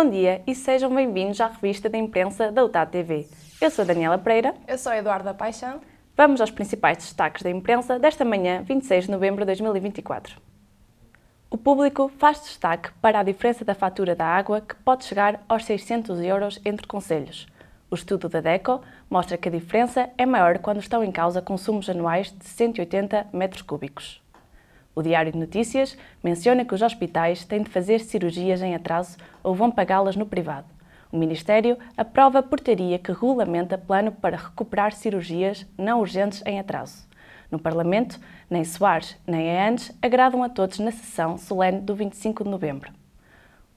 Bom dia e sejam bem-vindos à revista da imprensa da UTAD TV. Eu sou Daniela Pereira. Eu sou Eduarda Paixão. Vamos aos principais destaques da imprensa desta manhã, 26 de novembro de 2024. O público faz destaque para a diferença da fatura da água que pode chegar aos 600 euros entre conselhos. O estudo da DECO mostra que a diferença é maior quando estão em causa consumos anuais de 180 metros cúbicos. O Diário de Notícias menciona que os hospitais têm de fazer cirurgias em atraso ou vão pagá-las no privado. O Ministério aprova a portaria que regulamenta plano para recuperar cirurgias não urgentes em atraso. No Parlamento, nem Soares nem a agradam a todos na sessão solene do 25 de novembro.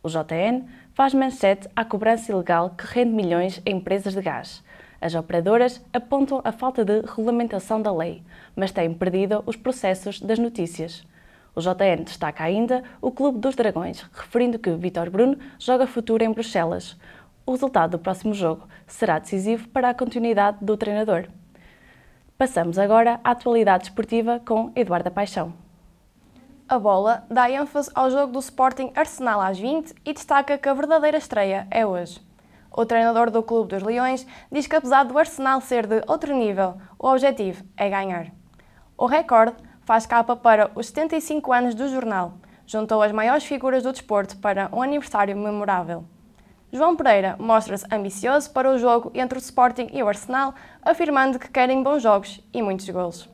O JN faz manchete à cobrança ilegal que rende milhões a empresas de gás. As operadoras apontam a falta de regulamentação da lei, mas têm perdido os processos das notícias. O JN destaca ainda o Clube dos Dragões, referindo que Vitor Bruno joga futuro em Bruxelas. O resultado do próximo jogo será decisivo para a continuidade do treinador. Passamos agora à atualidade esportiva com Eduarda Paixão. A bola dá ênfase ao jogo do Sporting Arsenal às 20 e destaca que a verdadeira estreia é hoje. O treinador do Clube dos Leões diz que apesar do Arsenal ser de outro nível, o objetivo é ganhar. O recorde faz capa para os 75 anos do jornal. Juntou as maiores figuras do desporto para um aniversário memorável. João Pereira mostra-se ambicioso para o jogo entre o Sporting e o Arsenal, afirmando que querem bons jogos e muitos golos.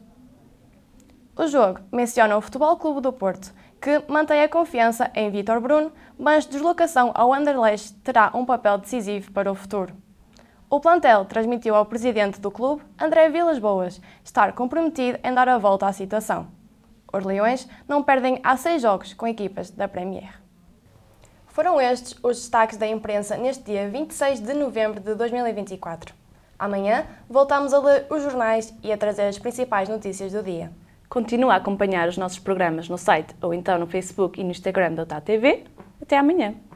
O jogo menciona o Futebol Clube do Porto, que mantém a confiança em Vítor Bruno, mas deslocação ao Anderlecht terá um papel decisivo para o futuro. O plantel transmitiu ao presidente do clube, André Vilas Boas, estar comprometido em dar a volta à situação. Os Leões não perdem há seis jogos com equipas da Premier. Foram estes os destaques da imprensa neste dia 26 de novembro de 2024. Amanhã voltamos a ler os jornais e a trazer as principais notícias do dia. Continua a acompanhar os nossos programas no site ou então no Facebook e no Instagram da TV. Até amanhã!